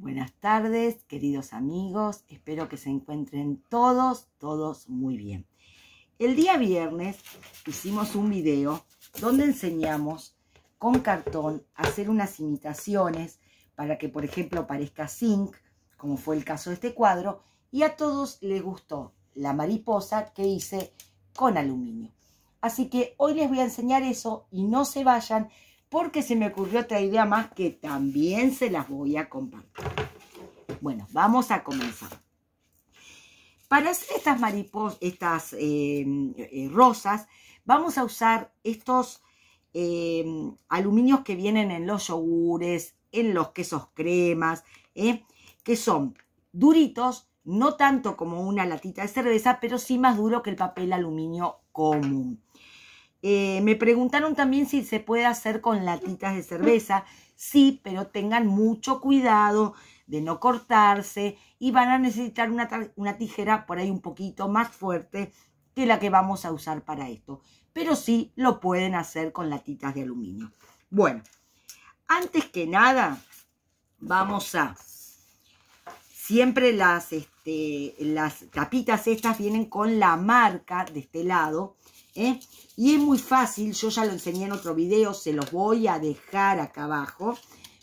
Buenas tardes, queridos amigos. Espero que se encuentren todos, todos muy bien. El día viernes hicimos un video donde enseñamos con cartón hacer unas imitaciones para que, por ejemplo, parezca zinc, como fue el caso de este cuadro, y a todos les gustó la mariposa que hice con aluminio. Así que hoy les voy a enseñar eso y no se vayan porque se me ocurrió otra idea más que también se las voy a compartir. Bueno, vamos a comenzar. Para hacer estas mariposas, estas em, eh, rosas, vamos a usar estos em, aluminios que vienen en los yogures, en los quesos cremas, ¿eh? que son duritos, no tanto como una latita de cerveza, pero sí más duro que el papel aluminio común. Eh, me preguntaron también si se puede hacer con latitas de cerveza. Sí, pero tengan mucho cuidado de no cortarse y van a necesitar una, tijera por ahí un poquito más fuerte que la que vamos a usar para esto. Pero sí lo pueden hacer con latitas de aluminio. Bueno, antes que nada, vamos a... Siempre las, este, las tapitas estas vienen con la marca de este lado ¿eh? Y es muy fácil, yo ya lo enseñé en otro video, se los voy a dejar acá abajo,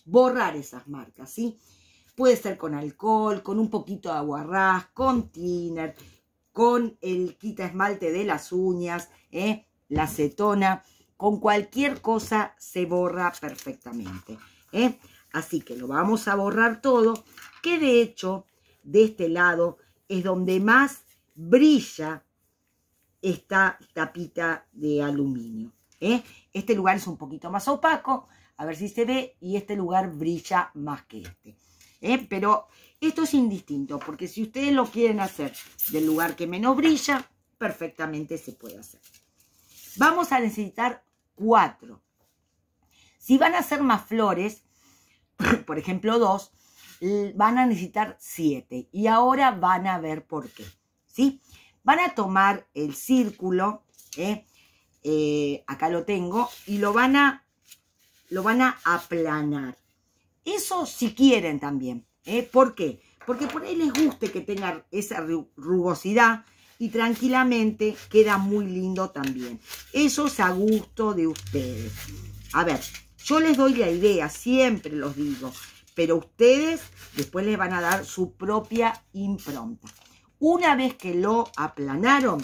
borrar esas marcas, ¿sí? Puede ser con alcohol, con un poquito de aguarrás, con thinner, con el quita esmalte de las uñas, ¿eh? la acetona, con cualquier cosa se borra perfectamente. ¿eh? Así que lo vamos a borrar todo, que de hecho de este lado es donde más brilla esta tapita de aluminio. ¿eh? Este lugar es un poquito más opaco, a ver si se ve, y este lugar brilla más que este. ¿eh? Pero esto es indistinto, porque si ustedes lo quieren hacer del lugar que menos brilla, perfectamente se puede hacer. Vamos a necesitar cuatro. Si van a hacer más flores, por ejemplo dos, van a necesitar siete. Y ahora van a ver por qué. ¿Sí? Van a tomar el círculo, ¿eh? Eh, acá lo tengo, y lo van, a, lo van a aplanar. Eso si quieren también. ¿eh? ¿Por qué? Porque por ahí les guste que tenga esa rugosidad y tranquilamente queda muy lindo también. Eso es a gusto de ustedes. A ver, yo les doy la idea, siempre los digo, pero ustedes después les van a dar su propia impronta. Una vez que lo aplanaron,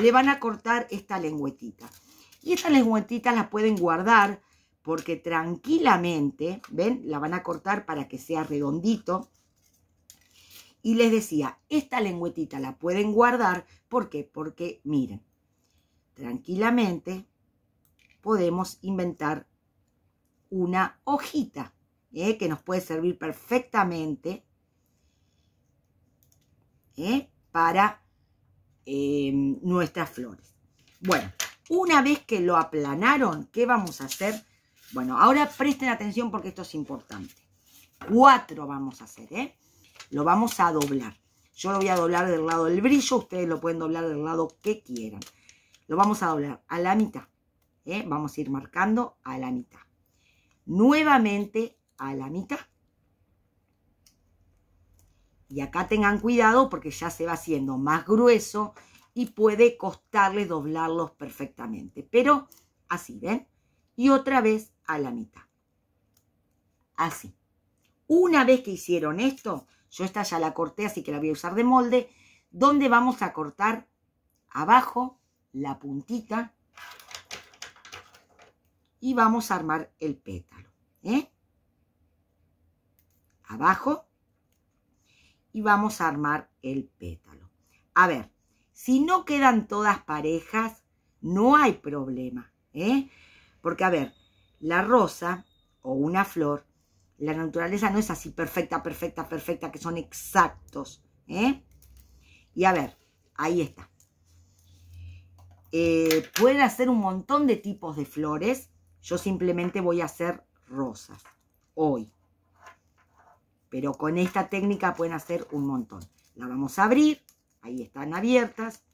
le van a cortar esta lengüetita. Y esta lengüetita la pueden guardar porque tranquilamente, ¿ven? La van a cortar para que sea redondito. Y les decía, esta lengüetita la pueden guardar. ¿Por qué? Porque, miren, tranquilamente podemos inventar una hojita ¿eh? que nos puede servir perfectamente ¿eh? para em, nuestras flores. Bueno, una vez que lo aplanaron, ¿qué vamos a hacer? Bueno, ahora presten atención porque esto es importante. Cuatro vamos a hacer, ¿eh? Lo vamos a doblar. Yo lo voy a doblar del lado del brillo, ustedes lo pueden doblar del lado que quieran. Lo vamos a doblar a la mitad, ¿eh? Vamos a ir marcando a la mitad. Nuevamente a la mitad y acá tengan cuidado porque ya se va haciendo más grueso y puede costarle doblarlos perfectamente. Pero así, ¿ven? Y otra vez a la mitad. Así. Una vez que hicieron esto, yo esta ya la corté, así que la voy a usar de molde, donde vamos a cortar abajo la puntita y vamos a armar el pétalo. ¿eh? Abajo y vamos a armar el pétalo. A ver, si no quedan todas parejas, no hay problema, ¿eh? Porque, a ver, la rosa o una flor, la naturaleza no es así perfecta, perfecta, perfecta, que son exactos, ¿eh? Y a ver, ahí está. Eh, pueden hacer un montón de tipos de flores. Yo simplemente voy a hacer rosas hoy. Pero con esta técnica pueden hacer un montón. La vamos a abrir. Ahí están abiertas.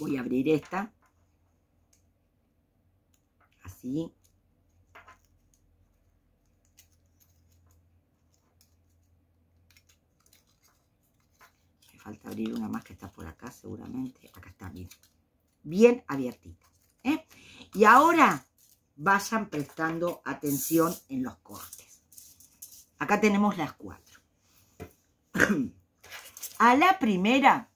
Voy a abrir esta. Así. Me falta abrir una más que está por acá seguramente. Acá está, bien. Bien abiertita. ¿eh? Y ahora vayan prestando atención en los cortes. Acá tenemos las cuatro. a la primera,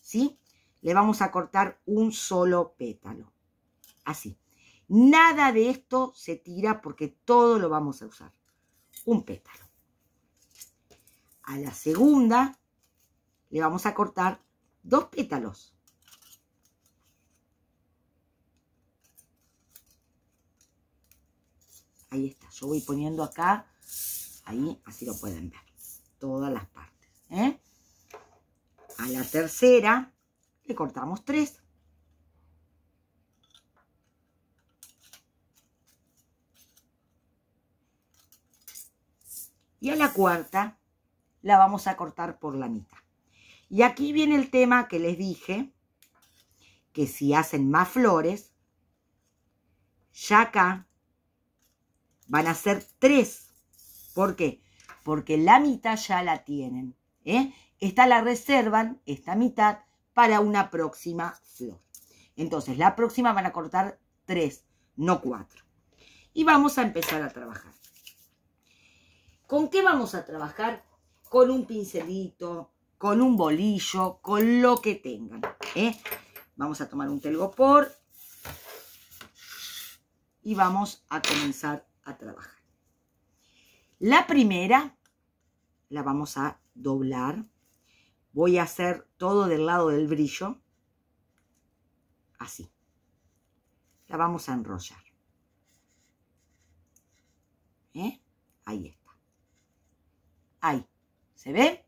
¿sí? Le vamos a cortar un solo pétalo. Así. Nada de esto se tira porque todo lo vamos a usar. Un pétalo. A la segunda le vamos a cortar dos pétalos. Ahí está. Yo voy poniendo acá Ahí, así lo pueden ver. Todas las partes. ¿eh? A la tercera le cortamos tres. Y a la cuarta la vamos a cortar por la mitad. Y aquí viene el tema que les dije, que si hacen más flores, ya acá van a ser tres ¿Por qué? Porque la mitad ya la tienen. ¿eh? Esta la reservan, esta mitad, para una próxima flor. Entonces, la próxima van a cortar tres, no cuatro. Y vamos a empezar a trabajar. ¿Con qué vamos a trabajar? Con un pincelito, con un bolillo, con lo que tengan. ¿eh? Vamos a tomar un telgopor y vamos a comenzar a trabajar. La primera la vamos a doblar. Voy a hacer todo del lado del brillo. Así. La vamos a enrollar. ¿Eh? Ahí está. Ahí. ¿Se ve?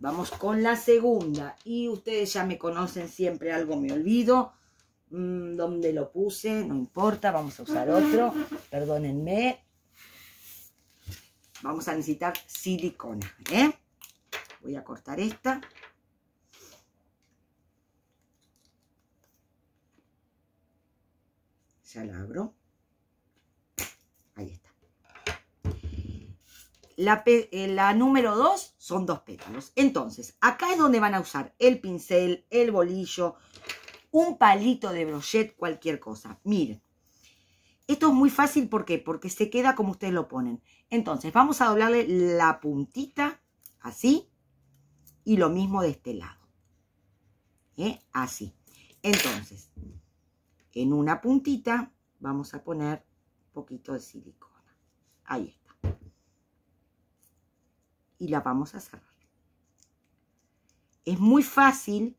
Vamos con la segunda. Y ustedes ya me conocen siempre, algo me olvido. Mm, ¿Dónde lo puse? No importa, vamos a usar otro. Perdónenme vamos a necesitar silicona, ¿eh? Voy a cortar esta. Ya la abro. Ahí está. La, eh, número 2 son dos pétalos. Entonces, acá es donde van a usar el pincel, el bolillo, un palito de brochet, cualquier cosa. Miren, esto es muy fácil, ¿por qué? Porque se queda como ustedes lo ponen. Entonces, vamos a doblarle la puntita, así, y lo mismo de este lado. ¿eh? Así. Entonces, en una puntita vamos a poner un poquito de silicona. Ahí está. Y la vamos a cerrar. Es muy fácil,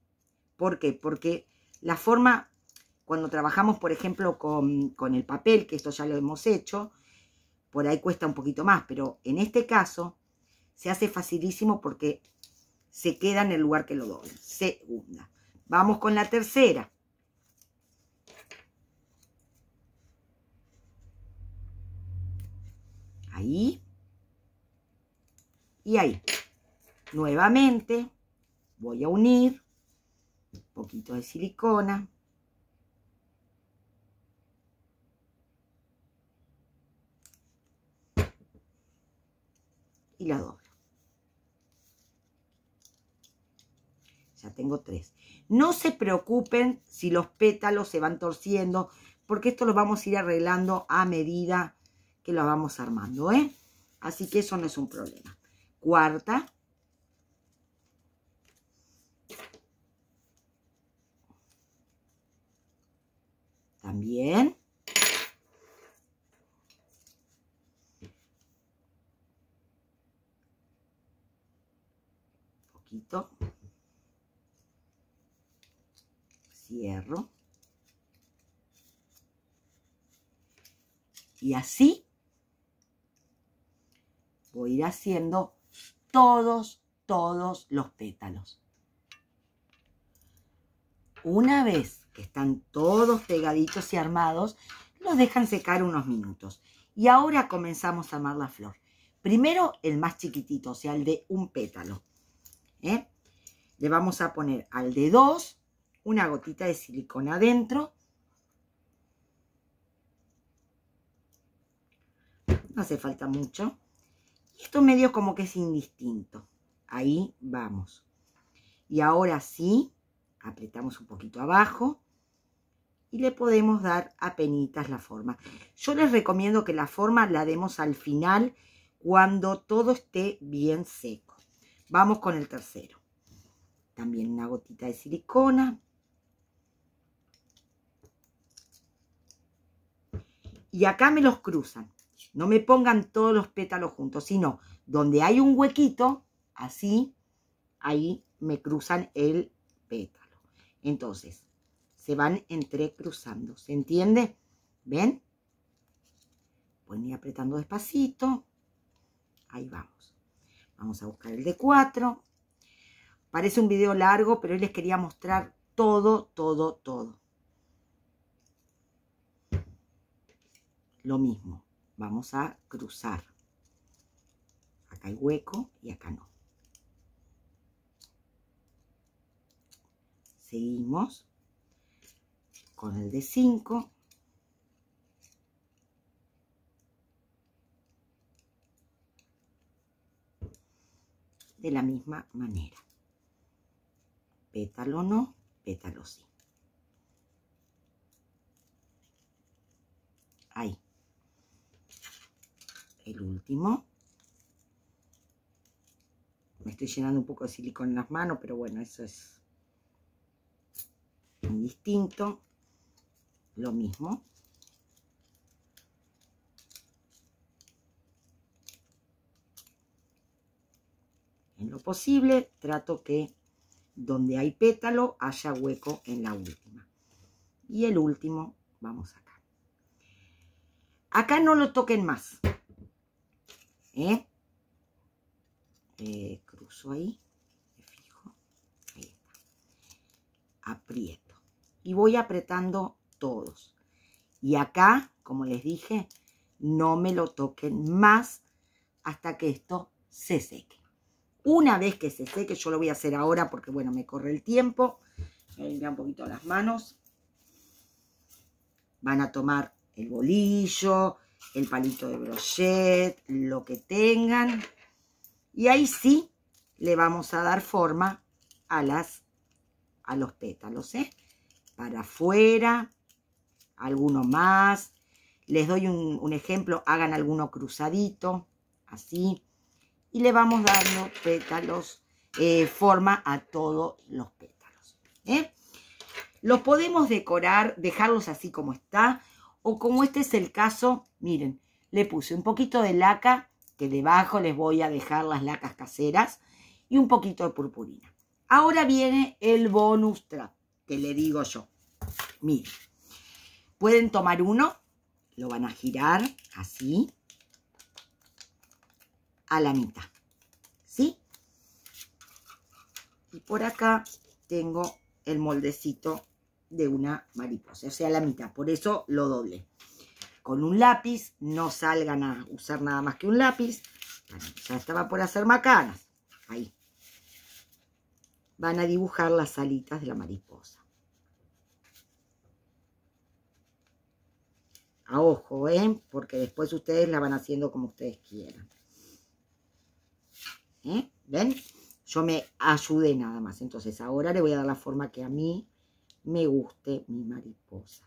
¿por qué? Porque la forma cuando trabajamos, por ejemplo, con, el papel, que esto ya lo hemos hecho, por ahí cuesta un poquito más, pero en este caso se hace facilísimo porque se queda en el lugar que lo doy. Segunda. Vamos con la tercera. Ahí. Y ahí. Nuevamente voy a unir un poquito de silicona. y la doblo. Ya tengo tres. No se preocupen si los pétalos se van torciendo, porque esto lo vamos a ir arreglando a medida que lo vamos armando, ¿eh? Así que eso no es un problema. Cuarta. También. Cierro. Y así voy a ir haciendo todos, todos los pétalos. Una vez que están todos pegaditos y armados, los dejan secar unos minutos. Y ahora comenzamos a amar la flor. Primero el más chiquitito, o sea, el de un pétalo. ¿eh? Le vamos a poner al de 2 una gotita de silicona adentro. No hace falta mucho. esto medio como que es indistinto. Ahí vamos. Y ahora sí, apretamos un poquito abajo y le podemos dar a penitas la forma. Yo les recomiendo que la forma la demos al final cuando todo esté bien seco. Vamos con el tercero. También una gotita de silicona. Y acá me los cruzan. No me pongan todos los pétalos juntos, sino donde hay un huequito, así, ahí me cruzan el pétalo. Entonces, se van entrecruzando. ¿Se entiende? ¿Ven? Pueden ir apretando despacito. Ahí vamos. Vamos a buscar el de 4. Parece un video largo, pero hoy les quería mostrar todo, todo, todo. Lo mismo, vamos a cruzar. Acá hay hueco y acá no. Seguimos con el de 5. de la misma manera. Pétalo no, pétalo sí. Ahí. El último. Me estoy llenando un poco de silicón en las manos, pero bueno, eso es indistinto. Lo mismo. lo posible, trato que donde hay pétalo haya hueco en la última. Y el último, vamos acá. Acá no lo toquen más. ¿Eh? eh cruzo ahí, fijo, Aprieto. Y voy apretando todos. Y acá, como les dije, no me lo toquen más hasta que esto se seque. Una vez que se seque, yo lo voy a hacer ahora porque, bueno, me corre el tiempo. Voy a ir un poquito las manos. Van a tomar el bolillo, el palito de brochet, lo que tengan. Y ahí sí le vamos a dar forma a, las, a los pétalos, ¿eh? Para afuera, alguno más. Les doy un, un ejemplo, hagan alguno cruzadito, así y le vamos dando pétalos, eh, forma a todos los pétalos. ¿eh? Los podemos decorar, dejarlos así como está, o como este es el caso, miren, le puse un poquito de laca, que debajo les voy a dejar las lacas caseras, y un poquito de purpurina. Ahora viene el bonus trap, que le digo yo. Miren, pueden tomar uno, lo van a girar así, a la mitad, ¿sí? Y por acá tengo el moldecito de una mariposa, o sea, la mitad, por eso lo doble. Con un lápiz, no salgan a usar nada más que un lápiz, ya estaba por hacer macanas, ahí. Van a dibujar las alitas de la mariposa. A ojo, ¿eh? Porque después ustedes la van haciendo como ustedes quieran. ¿eh? ¿Ven? Yo me ayudé nada más. Entonces ahora le voy a dar la forma que a mí me guste mi mariposa.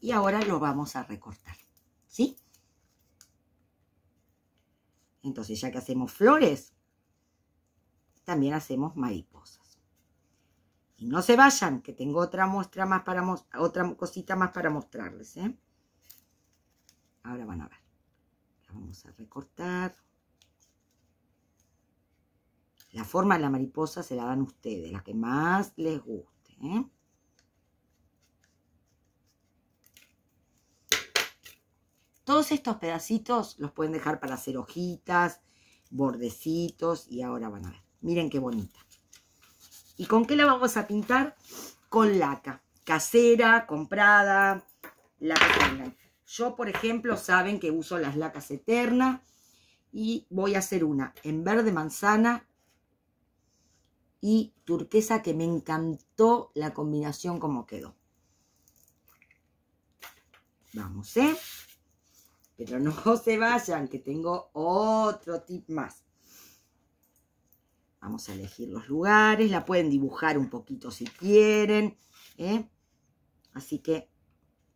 Y ahora lo vamos a recortar, ¿sí? Entonces, ya que hacemos flores, también hacemos mariposa. Y no se vayan, que tengo otra muestra más para otra cosita más para mostrarles. ¿eh? Ahora van a ver. La vamos a recortar. La forma de la mariposa se la dan ustedes, la que más les guste. ¿eh? Todos estos pedacitos los pueden dejar para hacer hojitas, bordecitos y ahora van a ver. Miren qué bonita. ¿Y con qué la vamos a pintar? Con laca, casera, comprada, la que tengan. Yo, por ejemplo, saben que uso las lacas Eterna y voy a hacer una en verde manzana y turquesa que me encantó la combinación como quedó. Vamos, ¿eh? Pero no se vayan, que tengo otro tip más. Vamos a elegir los lugares, la pueden dibujar un poquito si quieren. ¿eh? Así que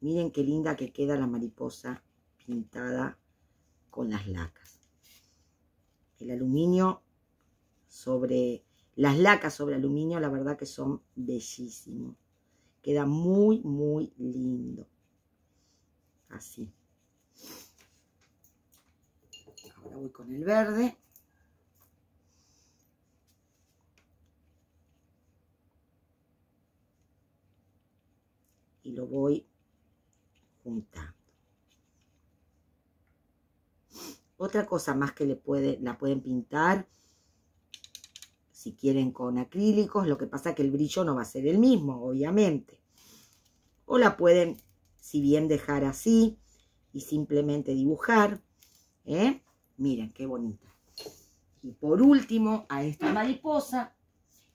miren qué linda que queda la mariposa pintada con las lacas. El aluminio sobre... Las lacas sobre aluminio la verdad que son bellísimos. Queda muy, muy lindo. Así. Ahora voy con el verde. lo voy juntando. Otra cosa más que le puede, la pueden pintar, si quieren con acrílicos, lo que pasa que el brillo no va a ser el mismo, obviamente. O la pueden, si bien dejar así y simplemente dibujar, ¿eh? miren qué bonita. Y por último, a esta mariposa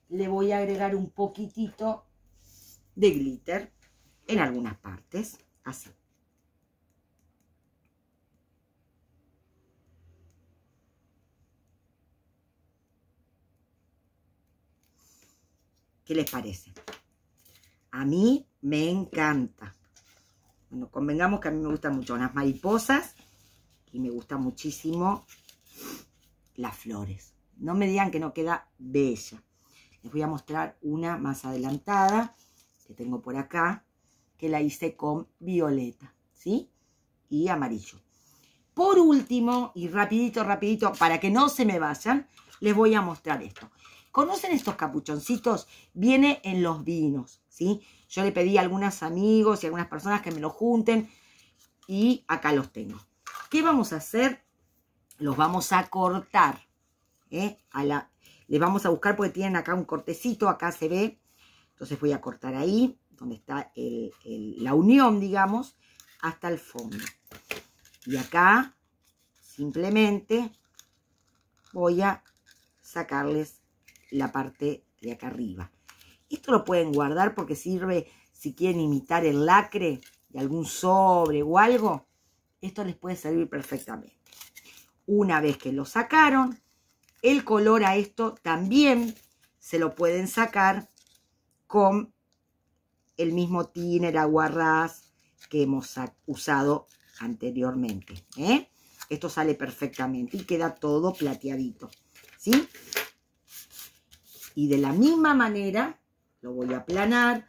le voy a agregar un poquitito de glitter en algunas partes, así. ¿Qué les parece? A mí me encanta. Bueno, convengamos que a mí me gustan mucho las mariposas y me gustan muchísimo las flores. No me digan que no queda bella. Les voy a mostrar una más adelantada que tengo por acá que la hice con violeta, ¿sí? Y amarillo. Por último, y rapidito, rapidito, para que no se me vayan, les voy a mostrar esto. ¿Conocen estos capuchoncitos? Viene en los vinos, ¿sí? Yo le pedí a algunos amigos y a algunas personas que me los junten y acá los tengo. ¿Qué vamos a hacer? Los vamos a cortar. ¿eh? A la... Les vamos a buscar porque tienen acá un cortecito, acá se ve. Entonces voy a cortar ahí donde está la unión, digamos, hasta el fondo. Y acá simplemente voy a sacarles la parte de acá arriba. Esto lo pueden guardar porque sirve si quieren imitar el lacre de algún sobre o algo. Esto les puede servir perfectamente. Una vez que lo sacaron, el color a esto también se lo pueden sacar con el mismo tiner, aguarrás que hemos usado anteriormente. ¿eh? Esto sale perfectamente y queda todo plateadito. ¿Sí? Y de la misma manera, lo voy a aplanar.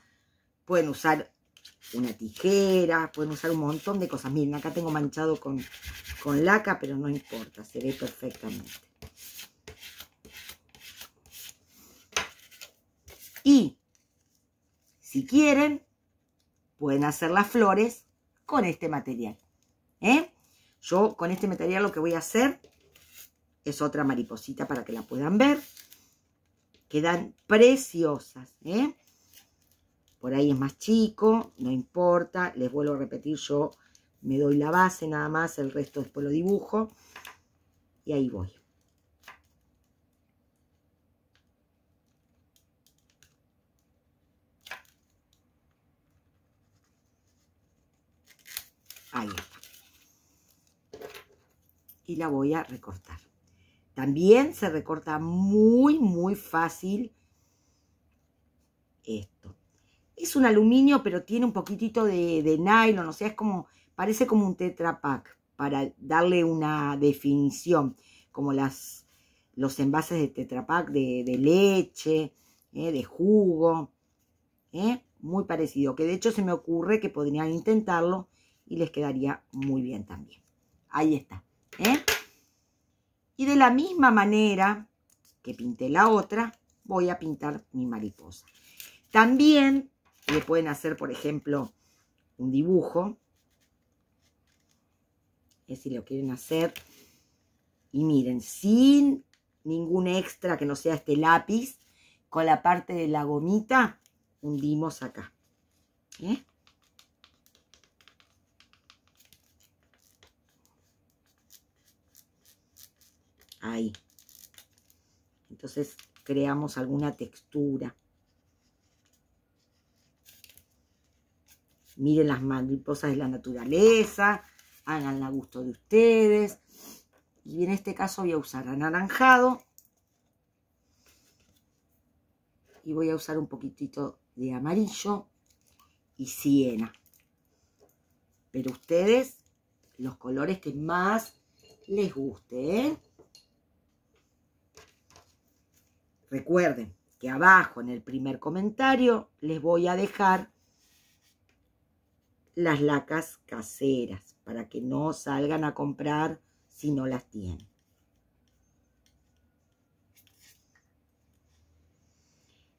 Pueden usar una tijera, pueden usar un montón de cosas. Miren, acá tengo manchado con, con laca, pero no importa, se ve perfectamente. Y si quieren, pueden hacer las flores con este material. ¿eh? Yo con este material lo que voy a hacer es otra mariposita para que la puedan ver. Quedan preciosas. ¿eh? Por ahí es más chico, no importa. Les vuelvo a repetir, yo me doy la base nada más, el resto después lo dibujo. Y ahí voy. y la voy a recortar. También se recorta muy, muy fácil esto. Es un aluminio, pero tiene un poquitito de, nylon, o sea, es como, parece como un Tetra para darle una definición, como las, los envases de Tetra de, leche, ¿eh? de jugo, ¿eh? muy parecido, que de hecho se me ocurre que podrían intentarlo y les quedaría muy bien también. Ahí está. ¿eh? Y de la misma manera que pinté la otra, voy a pintar mi mariposa. También le pueden hacer, por ejemplo, un dibujo. y si lo quieren hacer. Y miren, sin ningún extra que no sea este lápiz, con la parte de la gomita, hundimos acá. ¿Eh? ahí. Entonces creamos alguna textura. Miren las mariposas de la naturaleza, hagan a gusto de ustedes. Y en este caso voy a usar anaranjado. Y voy a usar un poquitito de amarillo y siena. Pero ustedes, los colores que más les guste, ¿eh? Recuerden que abajo en el primer comentario les voy a dejar las lacas caseras para que no salgan a comprar si no las tienen.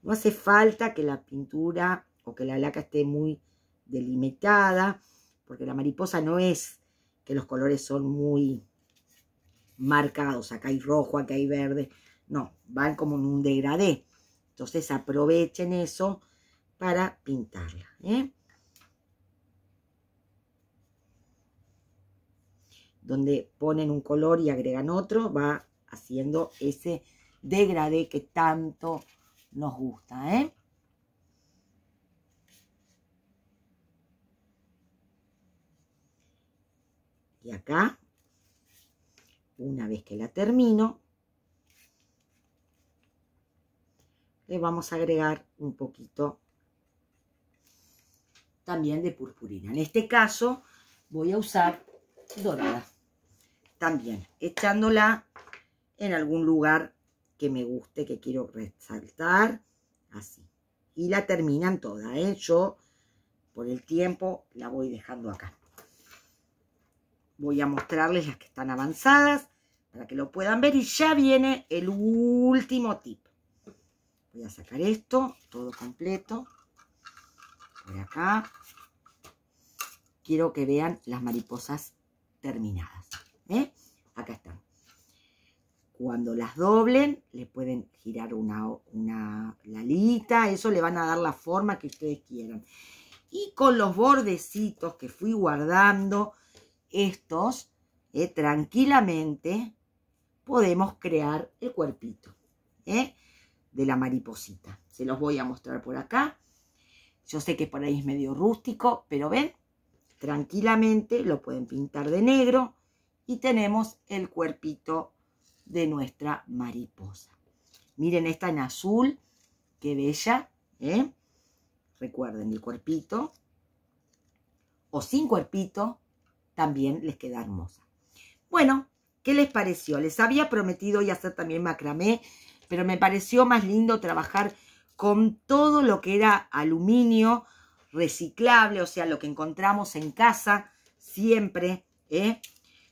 No hace falta que la pintura o que la laca esté muy delimitada, porque la mariposa no es que los colores son muy marcados. Acá hay rojo, acá hay verde. No, van como en un degradé. Entonces aprovechen eso para pintarla. ¿eh? Donde ponen un color y agregan otro, va haciendo ese degradé que tanto nos gusta. ¿eh? Y acá, una vez que la termino, le vamos a agregar un poquito también de purpurina. En este caso voy a usar dorada también, echándola en algún lugar que me guste, que quiero resaltar, así. Y la terminan toda, ¿eh? Yo, por el tiempo, la voy dejando acá. Voy a mostrarles las que están avanzadas, para que lo puedan ver. Y ya viene el último tip voy a sacar esto, todo completo, por acá. Quiero que vean las mariposas terminadas. ¿eh? Acá están. Cuando las doblen, le pueden girar una, una la lita eso le van a dar la forma que ustedes quieran. Y con los bordecitos que fui guardando, estos, eh, tranquilamente, podemos crear el cuerpito. ¿eh? de la mariposita. Se los voy a mostrar por acá. Yo sé que por ahí es medio rústico, pero ven, tranquilamente lo pueden pintar de negro y tenemos el cuerpito de nuestra mariposa. Miren esta en azul, qué bella, ¿eh? Recuerden, el cuerpito o sin cuerpito también les queda hermosa. Bueno, ¿qué les pareció? Les había prometido y hacer también macramé pero me pareció más lindo trabajar con todo lo que era aluminio reciclable, o sea, lo que encontramos en casa siempre, ¿eh?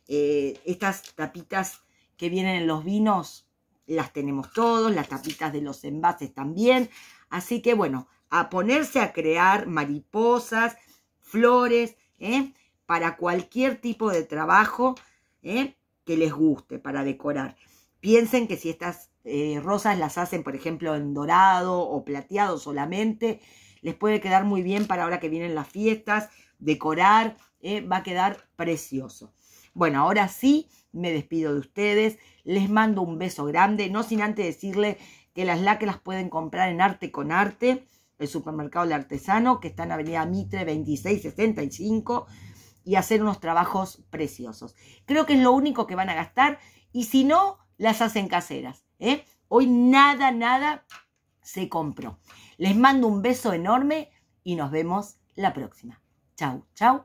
Eh, estas tapitas que vienen en los vinos, las tenemos todos, las tapitas de los envases también, así que bueno, a ponerse a crear mariposas, flores, ¿eh? para cualquier tipo de trabajo que les guste, para decorar. Piensen que si estas eh, rosas las hacen, por ejemplo, en dorado o plateado solamente. Les puede quedar muy bien para ahora que vienen las fiestas, decorar, eh, va a quedar precioso. Bueno, ahora sí, me despido de ustedes, les mando un beso grande, no sin antes decirles que las lacras las pueden comprar en Arte con Arte, el supermercado del artesano, que está en Avenida Mitre 2665, y hacer unos trabajos preciosos. Creo que es lo único que van a gastar, y si no, las hacen caseras. ¿eh? Hoy nada, nada se compró. Les mando un beso enorme y nos vemos la próxima. Chau, chau.